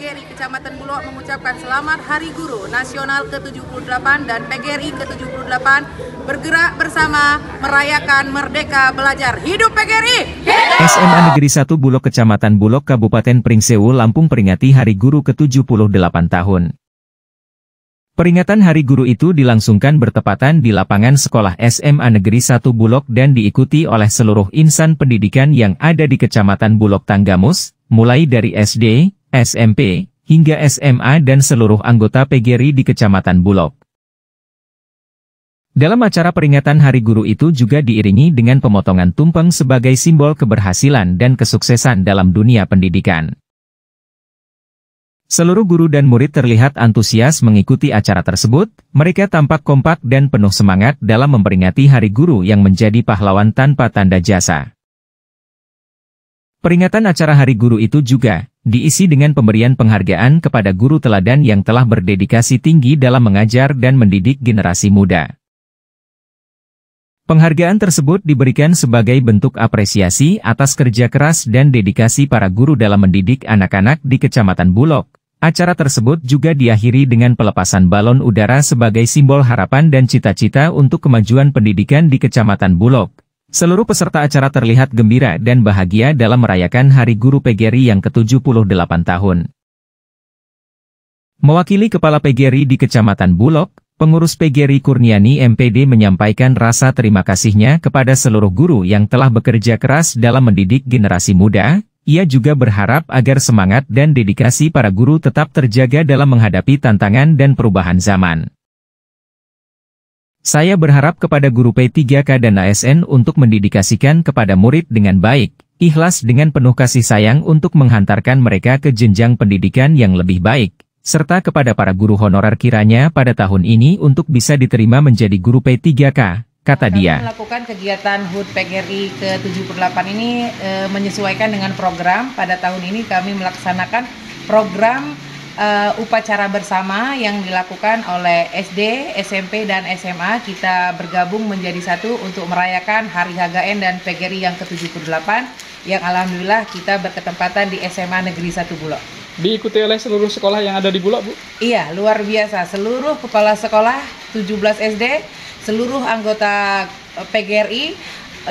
PGRI Kecamatan Bulog mengucapkan selamat Hari Guru Nasional ke-78 dan PGRI ke-78 bergerak bersama merayakan Merdeka Belajar. Hidup PGRI! Hidup! SMA Negeri 1 Bulog Kecamatan Bulog Kabupaten Pringsewu Lampung peringati Hari Guru ke-78 tahun. Peringatan Hari Guru itu dilangsungkan bertepatan di lapangan sekolah SMA Negeri 1 Bulog dan diikuti oleh seluruh insan pendidikan yang ada di Kecamatan Bulog Tanggamus, mulai dari SD, SMP, hingga SMA dan seluruh anggota PGRI di Kecamatan Bulog. Dalam acara peringatan Hari Guru itu juga diiringi dengan pemotongan tumpeng sebagai simbol keberhasilan dan kesuksesan dalam dunia pendidikan. Seluruh guru dan murid terlihat antusias mengikuti acara tersebut, mereka tampak kompak dan penuh semangat dalam memperingati Hari Guru yang menjadi pahlawan tanpa tanda jasa. Peringatan acara Hari Guru itu juga diisi dengan pemberian penghargaan kepada guru teladan yang telah berdedikasi tinggi dalam mengajar dan mendidik generasi muda. Penghargaan tersebut diberikan sebagai bentuk apresiasi atas kerja keras dan dedikasi para guru dalam mendidik anak-anak di Kecamatan Bulog. Acara tersebut juga diakhiri dengan pelepasan balon udara sebagai simbol harapan dan cita-cita untuk kemajuan pendidikan di Kecamatan Bulog. Seluruh peserta acara terlihat gembira dan bahagia dalam merayakan Hari Guru PGRI yang ke-78 tahun. Mewakili Kepala PGRI di Kecamatan Bulog, pengurus PGRI Kurniani MPD menyampaikan rasa terima kasihnya kepada seluruh guru yang telah bekerja keras dalam mendidik generasi muda. Ia juga berharap agar semangat dan dedikasi para guru tetap terjaga dalam menghadapi tantangan dan perubahan zaman. Saya berharap kepada guru P3K dan ASN untuk mendidikasikan kepada murid dengan baik, ikhlas dengan penuh kasih sayang untuk menghantarkan mereka ke jenjang pendidikan yang lebih baik, serta kepada para guru honorer kiranya pada tahun ini untuk bisa diterima menjadi guru P3K, kata Kami dia. melakukan kegiatan HUT PGRI ke-78 ini e, menyesuaikan dengan program. Pada tahun ini kami melaksanakan program uh, upacara bersama yang dilakukan oleh SD, SMP, dan SMA. Kita bergabung menjadi satu untuk merayakan Hari HGN dan PGRI yang ke-78 yang alhamdulillah kita berketempatan di SMA Negeri 1 Bulog. Diikuti oleh seluruh sekolah yang ada di Bulog, Bu? Iya, luar biasa. Seluruh kepala sekolah 17 SD, seluruh anggota PGRI,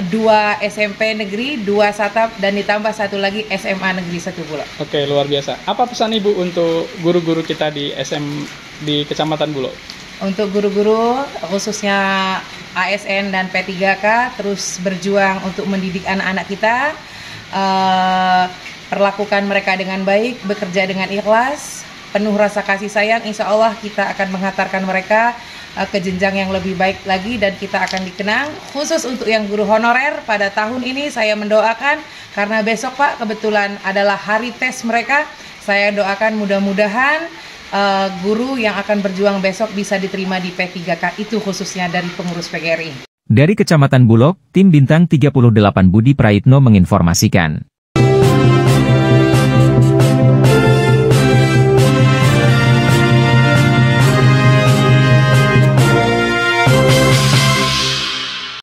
dua SMP negeri, dua SATAP dan ditambah satu lagi SMA negeri satu pula. Oke, luar biasa. Apa pesan Ibu untuk guru-guru kita di SM di Kecamatan Bulog? Untuk guru-guru khususnya ASN dan P3K terus berjuang untuk mendidik anak-anak kita. Uh, perlakukan mereka dengan baik, bekerja dengan ikhlas, penuh rasa kasih sayang. Insya Allah kita akan menghantarkan mereka Eh, ke jenjang yang lebih baik lagi dan kita akan dikenang. Khusus untuk yang guru honorer pada tahun ini saya mendoakan karena besok Pak kebetulan adalah hari tes mereka. Saya doakan mudah-mudahan uh, guru yang akan berjuang besok bisa diterima di P3K itu khususnya dari pengurus PGRI. Dari Kecamatan Bulog, tim bintang 38 Budi Praitno menginformasikan.